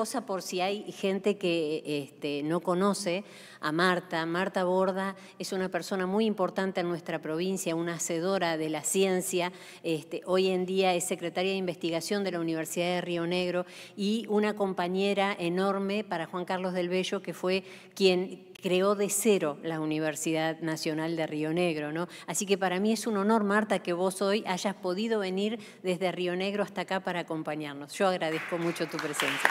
cosa por si hay gente que este, no conoce a Marta. Marta Borda es una persona muy importante en nuestra provincia, una hacedora de la ciencia. Este, hoy en día es secretaria de investigación de la Universidad de Río Negro y una compañera enorme para Juan Carlos del Bello, que fue quien creó de cero la Universidad Nacional de Río Negro, Así que para mí es un honor, Marta, que vos hoy hayas podido venir desde Río Negro hasta acá para acompañarnos. Yo agradezco mucho tu presencia.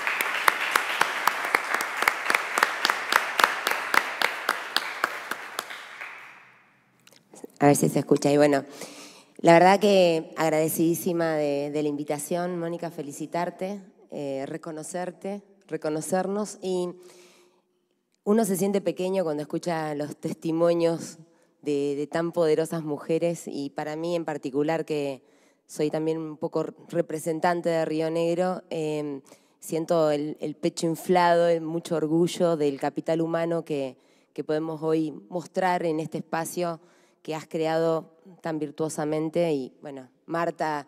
A ver si se escucha. Y bueno, la verdad que agradecidísima de, la invitación, Mónica, felicitarte, eh, reconocerte, reconocernos. Y uno se siente pequeño cuando escucha los testimonios de, tan poderosas mujeres y para mí en particular, que soy también un poco representante de Río Negro, em, siento el, pecho inflado, el mucho orgullo del capital humano que, que podemos hoy mostrar en este espacio que has creado tan virtuosamente y bueno, Marta,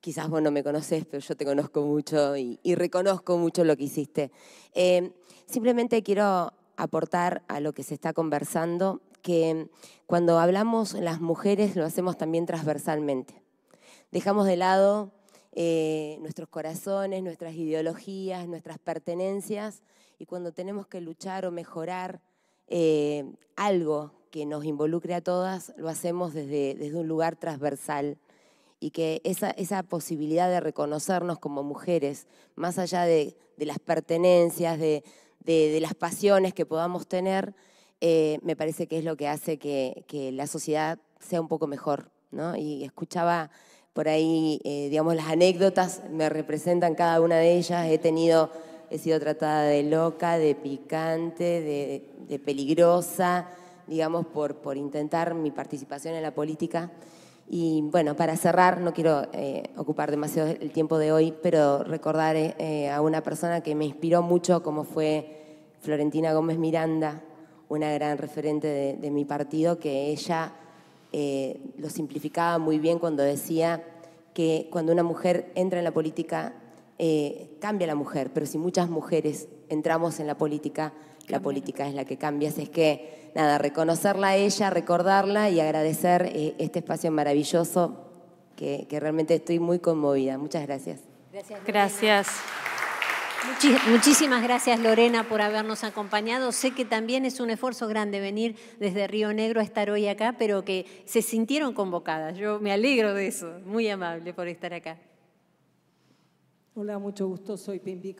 quizás vos no me conoces, pero yo te conozco mucho y, reconozco mucho lo que hiciste. Eh, simplemente quiero aportar a lo que se está conversando, que cuando hablamos las mujeres lo hacemos también transversalmente. Dejamos de lado eh, nuestros corazones, nuestras ideologías, nuestras pertenencias, y cuando tenemos que luchar o mejorar eh, algo que nos involucre a todas, lo hacemos desde, desde un lugar transversal y que esa, esa, posibilidad de reconocernos como mujeres, más allá de, de las pertenencias, de, de, las pasiones que podamos tener, eh, me parece que es lo que hace que, que la sociedad sea un poco mejor. ¿no? Y escuchaba por ahí, eh, digamos, las anécdotas me representan cada una de ellas. He tenido, he sido tratada de loca, de picante, de, de peligrosa, digamos, por, por intentar mi participación en la política. Y bueno, para cerrar, no quiero eh, ocupar demasiado el tiempo de hoy, pero recordar eh, a una persona que me inspiró mucho, como fue Florentina Gómez Miranda, una gran referente de, mi partido, que ella eh, lo simplificaba muy bien cuando decía que cuando una mujer entra en la política eh, cambia la mujer, pero si muchas mujeres entramos en la política, la política es la que cambia. Así es que, nada, reconocerla a ella, recordarla y agradecer eh, este espacio maravilloso que, realmente estoy muy conmovida. Muchas gracias. Gracias. muchísimas gracias Lorena por habernos acompañado. Sé que también es un esfuerzo grande venir desde Río Negro a estar hoy acá, pero que se sintieron convocadas. Yo me alegro de eso. Muy amable por estar acá. Hola, mucho gusto. Soy Pimbi